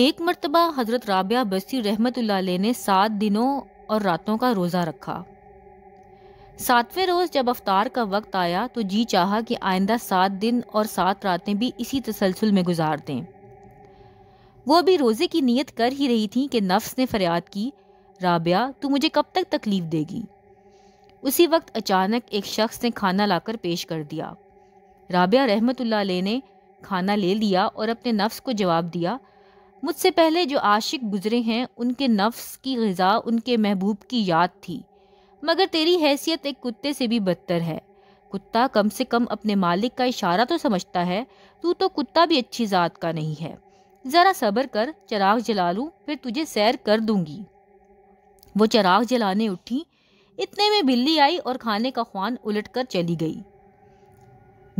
एक मरतबा हज़रत राबिया बस्ती रहमत ने सात दिनों और रातों का रोज़ा रखा सातवें रोज़ जब अवतार का वक्त आया तो जी चाहा कि आइंदा सात दिन और सात रातें भी इसी तसलसल में गुजार दें वो अभी रोज़े की नीयत कर ही रही थी कि नफ्स ने फरियाद की राबिया तू मुझे कब तक तकलीफ़ देगी उसी वक्त अचानक एक शख्स ने खाना लाकर पेश कर दिया राबिया रहमत ने खाना ले लिया और अपने नफ्स को जवाब दिया मुझसे पहले जो आशिक गुजरे हैं उनके नफ्स की गज़ा उनके महबूब की याद थी मगर तेरी हैसियत एक कुत्ते से भी बदतर है कुत्ता कम से कम अपने मालिक का इशारा तो समझता है तू तो कुत्ता भी अच्छी ज़ात का नहीं है ज़रा सब्र कर चराग जला लूँ फिर तुझे सैर कर दूंगी वो चराग जलाने उठी इतने में बिल्ली आई और खाने का ख्वान उलट कर चली गई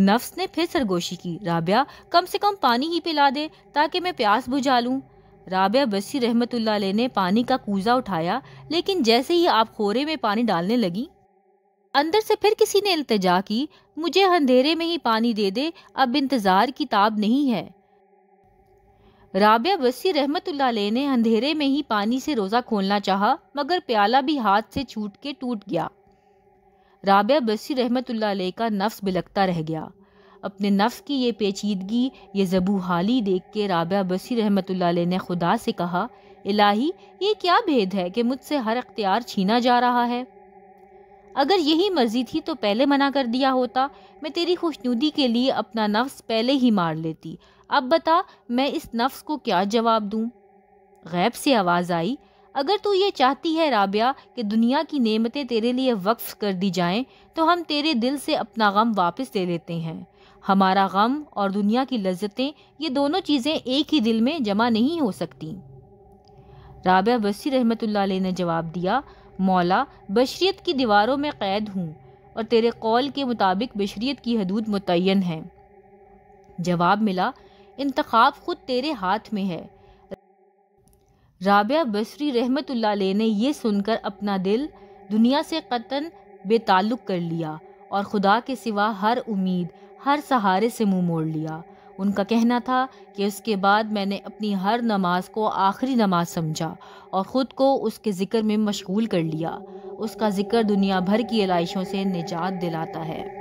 नफ्स ने फिर सरगोशी की राबिया कम से कम पानी ही पिला दे ताकि मैं प्यास बुझा लूँ राबिया बसी रहमतुल्ला ने पानी का कूजा उठाया लेकिन जैसे ही आप खोरे में पानी डालने लगी अंदर से फिर किसी ने इल्तजा की मुझे अंधेरे में ही पानी दे दे अब इंतज़ार की ताब नहीं है राबिया बसी रहमतुल्ला ने अंधेरे में ही पानी से रोज़ा खोलना चाहा मगर प्याला भी हाथ से छूट के टूट गया राबिया बसी रहमत का नफ्स बिलकता रह गया अपने नफ्स की ये पेचीदगी ये जबूहाली देख के राबिया बसी रहमत ने खुदा से कहा इलाही ये क्या भेद है कि मुझसे हर अख्तियार छीना जा रहा है अगर यही मर्जी थी तो पहले मना कर दिया होता मैं तेरी खुशनुदी के लिए अपना नफ्स पहले ही मार लेती अब बता मैं इस नफ्स को क्या जवाब दूँ गैब से आवाज़ आई अगर तू ये चाहती है राबिया कि दुनिया की नेमतें तेरे लिए वक्फ कर दी जाएं तो हम तेरे दिल से अपना गम वापस ले लेते हैं हमारा गम और दुनिया की लज्जतें ये दोनों चीज़ें एक ही दिल में जमा नहीं हो सकती राबिया वसी रहमत ने जवाब दिया मौला बशरीत की दीवारों में कैद हूँ और तेरे कौल के मुताबिक बशरीत की हदूद मुतन है जवाब मिला इंतखब खुद तेरे हाथ में है राबिया बसरी रहमत ने यह सुनकर अपना दिल दुनिया से कतन बेताल्लुक कर लिया और खुदा के सिवा हर उम्मीद हर सहारे से मुंह मोड़ लिया उनका कहना था कि उसके बाद मैंने अपनी हर नमाज को आखिरी नमाज समझा और ख़ुद को उसके ज़िक्र में मशगूल कर लिया उसका ज़िक्र दुनिया भर की आलाइशों से निजात दिलाता है